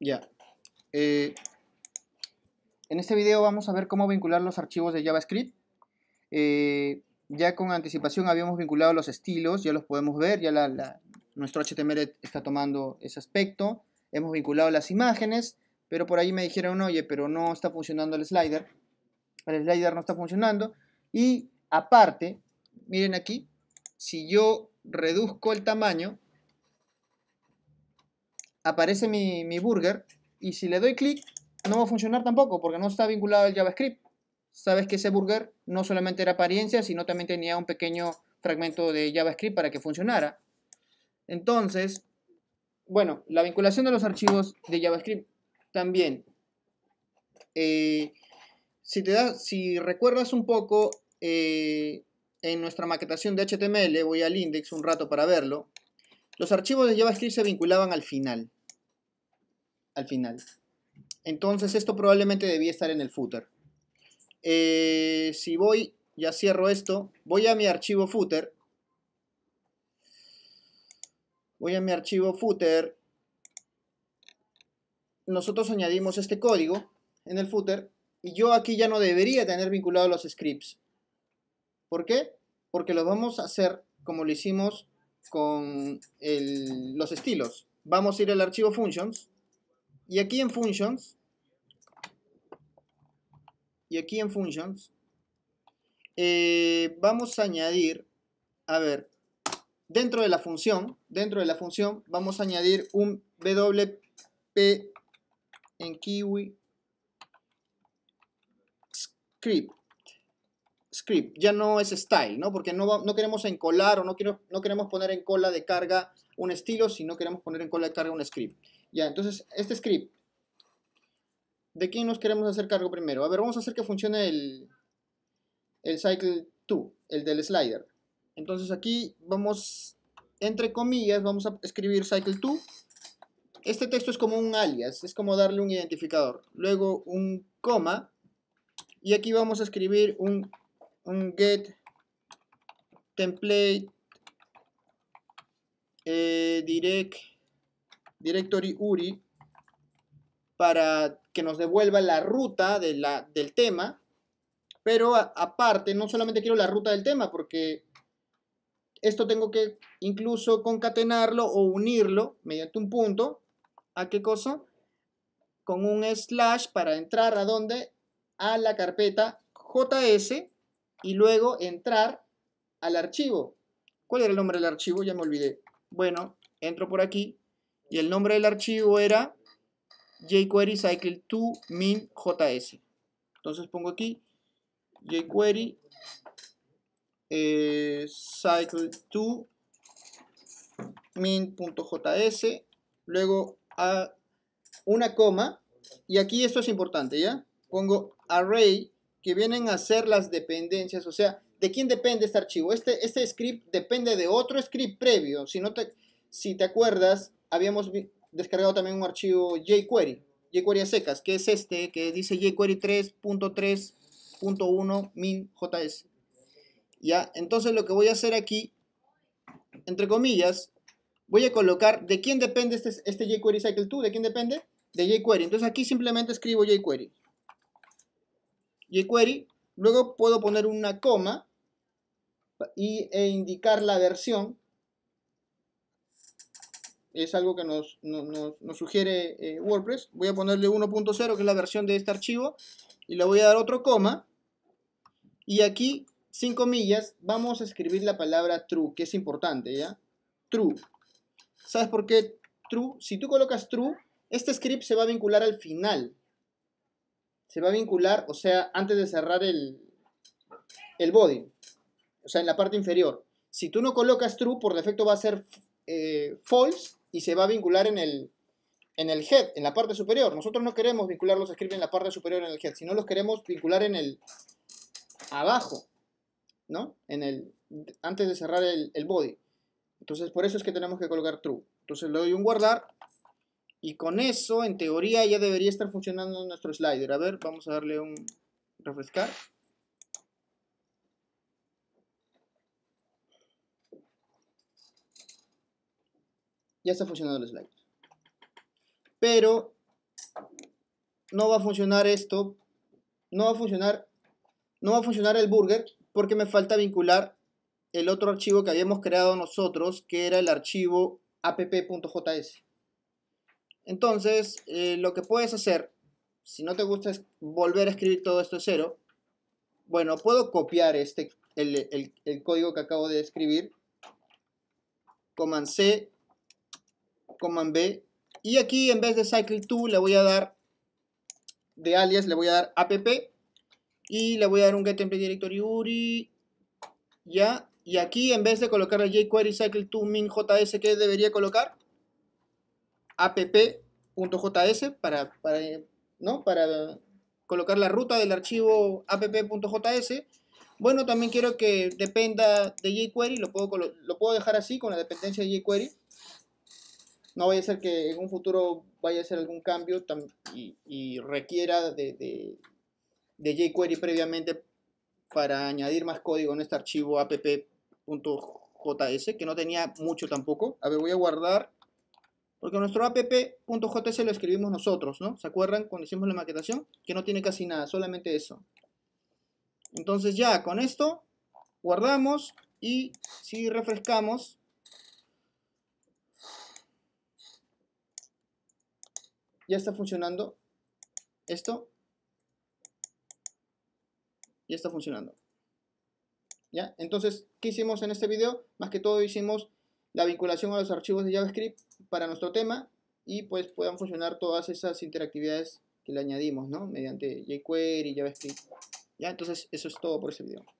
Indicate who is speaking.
Speaker 1: Ya. Eh, en este video vamos a ver cómo vincular los archivos de JavaScript. Eh, ya con anticipación habíamos vinculado los estilos, ya los podemos ver, ya nuestro HTML está tomando ese aspecto. Hemos vinculado las imágenes, pero por ahí me dijeron, oye, pero no está funcionando el slider. El slider no está funcionando. Y aparte, miren aquí, si yo reduzco el tamaño, aparece mi, burger y si le doy clic no va a funcionar tampoco porque no está vinculado al JavaScript. Sabes que ese burger no solamente era apariencia, sino también tenía un pequeño fragmento de JavaScript para que funcionara. Entonces, bueno, la vinculación de los archivos de JavaScript también. Eh, si, te da, si recuerdas un poco, eh, en nuestra maquetación de HTML, voy al index un rato para verlo, los archivos de JavaScript se vinculaban al final al final. Entonces esto probablemente debía estar en el footer. Eh, si voy, ya cierro esto, voy a mi archivo footer. Voy a mi archivo footer. Nosotros añadimos este código en el footer y yo aquí ya no debería tener vinculado los scripts. ¿Por qué? Porque lo vamos a hacer como lo hicimos con los estilos. Vamos a ir al archivo functions y aquí en functions, y aquí en functions, eh, vamos a añadir, a ver, dentro de la función, dentro de la función, vamos a añadir un WP en Kiwi script script, ya no es style, ¿no? Porque no, queremos encolar o no, no queremos poner en cola de carga un estilo, sino queremos poner en cola de carga un script. Ya, entonces, este script, ¿de quién nos queremos hacer cargo primero? A ver, vamos a hacer que funcione el, el cycle 2, el del slider. Entonces aquí vamos, entre comillas, vamos a escribir cycle 2. Este texto es como un alias, es como darle un identificador. Luego un coma. Y aquí vamos a escribir un un get template eh, direct directory URI para que nos devuelva la ruta de la, del tema. Pero aparte, no solamente quiero la ruta del tema, porque esto tengo que incluso concatenarlo o unirlo mediante un punto. ¿A qué cosa? Con un slash para entrar a donde A la carpeta JS y luego entrar al archivo. ¿Cuál era el nombre del archivo? Ya me olvidé. Bueno, entro por aquí y el nombre del archivo era jQuery cycle 2 min.js Entonces pongo aquí jQuery eh, cycle 2 min.js, luego a una coma, y aquí esto es importante, ¿ya? Pongo array que vienen a ser las dependencias, o sea, ¿de quién depende este archivo? Este, este script depende de otro script previo, si, no te, si te acuerdas, habíamos descargado también un archivo jQuery, jQuery a secas, que es este, que dice jQuery 3.3.1 min.js. Ya, entonces lo que voy a hacer aquí, entre comillas, voy a colocar de quién depende este, este jQuery Cycle 2, ¿de quién depende? De jQuery. Entonces aquí simplemente escribo jQuery y query luego puedo poner una coma e indicar la versión. Es algo que nos, sugiere eh, WordPress. Voy a ponerle 1.0, que es la versión de este archivo, y le voy a dar otro coma. Y aquí, sin comillas, vamos a escribir la palabra true, que es importante, ¿ya? True. ¿Sabes por qué true? Si tú colocas true, este script se va a vincular al final se va a vincular, o sea, antes de cerrar el, el body, o sea, en la parte inferior. Si tú no colocas true, por defecto va a ser eh, false y se va a vincular en el, en el head, en la parte superior. Nosotros no queremos vincular los scripts en la parte superior en el head, sino los queremos vincular en el abajo, ¿no? En el, antes de cerrar el, el body. Entonces, por eso es que tenemos que colocar true. Entonces le doy un guardar y con eso, en teoría, ya debería estar funcionando nuestro slider. A ver, vamos a darle un refrescar. Ya está funcionando el slider. Pero no va a funcionar esto. No va a funcionar. No va a funcionar el burger porque me falta vincular el otro archivo que habíamos creado nosotros, que era el archivo app.js. Entonces, eh, lo que puedes hacer, si no te gusta es volver a escribir todo esto de cero, bueno, puedo copiar este, el, el, código que acabo de escribir, Command C, Command B, y aquí en vez de cycle to le voy a dar, de alias le voy a dar app, y le voy a dar un get template directory URI, ya, y aquí en vez de colocar el jQuery cycle to min js, ¿qué debería colocar? app.js para, para, ¿no? para colocar la ruta del archivo app.js. Bueno, también quiero que dependa de jQuery, lo puedo, lo puedo dejar así con la dependencia de jQuery. No vaya a ser que en un futuro vaya a hacer algún cambio y, requiera de, de, jQuery previamente para añadir más código en este archivo app.js, que no tenía mucho tampoco. A ver, voy a guardar porque nuestro app.js lo escribimos nosotros, ¿no? ¿Se acuerdan cuando hicimos la maquetación? Que no tiene casi nada, solamente eso. Entonces ya con esto guardamos y si refrescamos, ya está funcionando esto. Ya está funcionando. ¿Ya? Entonces, ¿qué hicimos en este video? Más que todo hicimos la vinculación a los archivos de JavaScript para nuestro tema y pues puedan funcionar todas esas interactividades que le añadimos, ¿no? Mediante jQuery, y JavaScript. Ya, entonces eso es todo por ese video.